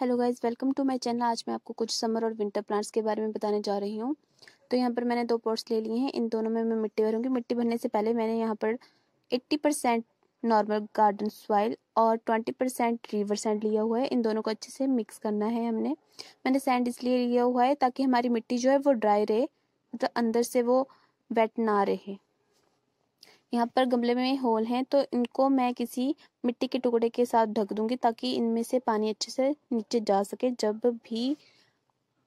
hello guys welcome to my channel आज मैं आपको कुछ समर और विंटर प्लांट्स के बारे में बताने जा रही हूँ तो यहाँ पर मैंने दो पोर्ट्स ले लिए हैं इन दोनों में मैं मिट्टी भरूंगी मिट्टी भरने से पहले मैंने यहाँ पर 80 परसेंट नॉर्मल गार्डन सॉइल और 20 परसेंट रिवर सैंड लिया हुआ है इन दोनों को अच्छे से मिक्स करना है हमने मैंने सैंड इसलिए लिया हुआ है ताकि हमारी मिट्टी जो है वो ड्राई रहे मतलब अंदर से वो वेट ना रहे यहाँ पर गमले में होल हैं तो इनको मैं किसी मिट्टी के टुकड़े के साथ ढक दूंगी ताकि इनमें से पानी अच्छे से नीचे जा सके जब भी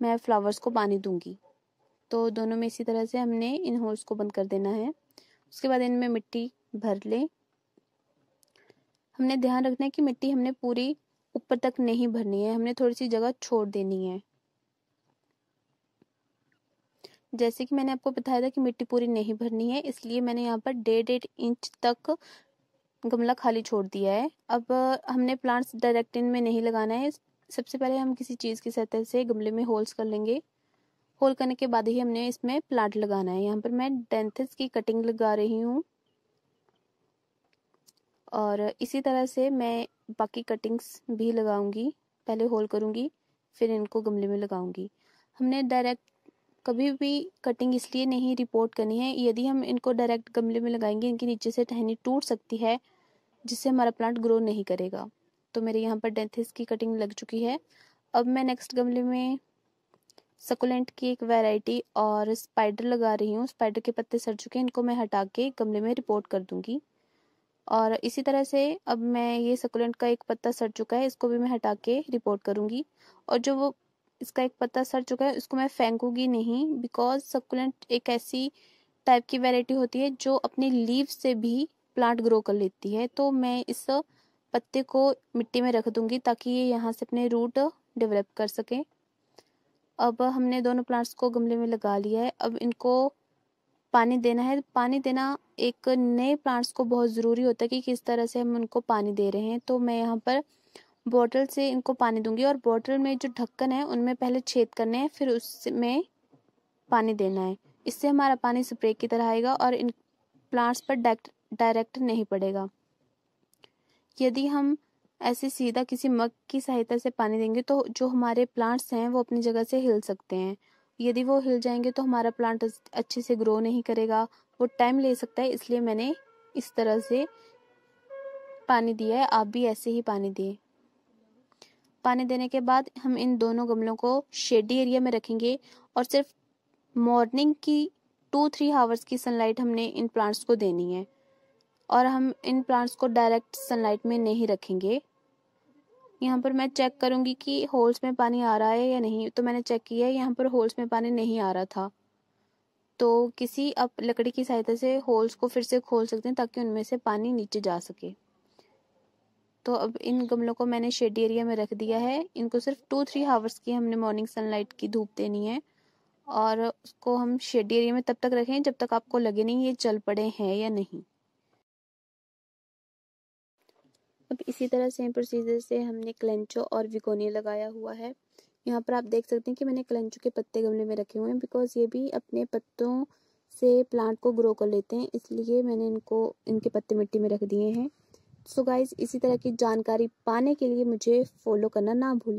मैं फ्लावर्स को पानी दूंगी तो दोनों में इसी तरह से हमने इन होल्स को बंद कर देना है उसके बाद इनमें मिट्टी भर लें हमने ध्यान रखना है कि मिट्टी हमने पूरी ऊपर तक नहीं भरनी है हमने थोड़ी सी जगह छोड़ देनी है जैसे कि मैंने आपको बताया था कि मिट्टी पूरी नहीं भरनी है इसलिए मैंने यहाँ पर डेढ़ डेढ़ इंच तक गमला खाली छोड़ दिया है अब हमने प्लांट्स डायरेक्ट इनमें नहीं लगाना है सबसे पहले हम किसी चीज़ की सतह से गमले में होल्स कर लेंगे होल करने के बाद ही हमने इसमें प्लांट लगाना है यहाँ पर मैं डेंथिस की कटिंग लगा रही हूँ और इसी तरह से मैं बाकी कटिंग्स भी लगाऊंगी पहले होल करूंगी फिर इनको गमले में लगाऊंगी हमने डायरेक्ट कभी भी कटिंग इसलिए नहीं रिपोर्ट करनी है यदि हम इनको डायरेक्ट गमले में लगाएंगे इनके नीचे से टहनी टूट सकती है जिससे हमारा प्लांट ग्रो नहीं करेगा तो मेरे यहाँ पर डेंथिस की कटिंग लग चुकी है अब मैं नेक्स्ट गमले में सकुलेंट की एक वैरायटी और स्पाइडर लगा रही हूँ स्पाइडर के पत्ते सड़ चुके हैं इनको मैं हटा के गमले में रिपोर्ट कर दूंगी और इसी तरह से अब मैं ये सकुलेंट का एक पत्ता सड़ चुका है इसको भी मैं हटा के रिपोर्ट करूँगी और जो वो इसका एक पत्ता सड़ चुका है इसको मैं फेंकूंगी नहीं बिकॉज सकुलेंट एक ऐसी टाइप की वेराइटी होती है जो अपने लीव से भी प्लांट ग्रो कर लेती है तो मैं इस पत्ते को मिट्टी में रख दूंगी ताकि ये यहाँ से अपने रूट डेवलप कर सकें अब हमने दोनों प्लांट्स को गमले में लगा लिया है अब इनको पानी देना है पानी देना एक नए प्लांट्स को बहुत ज़रूरी होता है कि किस तरह से हम उनको पानी दे रहे हैं तो मैं यहाँ पर बॉटल से इनको पानी दूंगी और बॉटल में जो ढक्कन है उनमें पहले छेद करने हैं फिर उसमें पानी देना है इससे हमारा पानी स्प्रे की तरह आएगा और इन प्लांट्स पर डायरेक्ट नहीं पड़ेगा यदि हम ऐसे सीधा किसी मग की सहायता से पानी देंगे तो जो हमारे प्लांट्स हैं वो अपनी जगह से हिल सकते हैं यदि वो हिल जाएंगे तो हमारा प्लांट अच्छे से ग्रो नहीं करेगा वो टाइम ले सकता है इसलिए मैंने इस तरह से पानी दिया है आप भी ऐसे ही पानी दिए पानी देने के बाद हम इन दोनों गमलों को शेडी एरिया में रखेंगे और सिर्फ मॉर्निंग की टू थ्री हावर्स की सनलाइट हमने इन प्लांट्स को देनी है और हम इन प्लांट्स को डायरेक्ट सनलाइट में नहीं रखेंगे यहाँ पर मैं चेक करूँगी कि होल्स में पानी आ रहा है या नहीं तो मैंने चेक किया यहाँ पर होल्स में पानी नहीं आ रहा था तो किसी अब लकड़ी की सहायता से होल्स को फिर से खोल सकते हैं ताकि उनमें से पानी नीचे जा सके तो अब इन गमलों को मैंने शेड एरिया में रख दिया है इनको सिर्फ टू थ्री हावर्स की हमने मॉर्निंग सनलाइट की धूप देनी है और उसको हम शेड एरिया में तब तक रखें जब तक आपको लगे नहीं ये चल पड़े हैं या नहीं अब इसी तरह सेम प्रोसीजर से हमने क्लेंचो और विकोनिया लगाया हुआ है यहाँ पर आप देख सकते हैं कि मैंने क्लेंचो के पत्ते गमले में रखे हुए हैं बिकॉज ये भी अपने पत्तों से प्लांट को ग्रो कर लेते हैं इसलिए मैंने इनको इनके पत्ते मिट्टी में रख दिए हैं सो so गाइज इसी तरह की जानकारी पाने के लिए मुझे फॉलो करना ना भूलें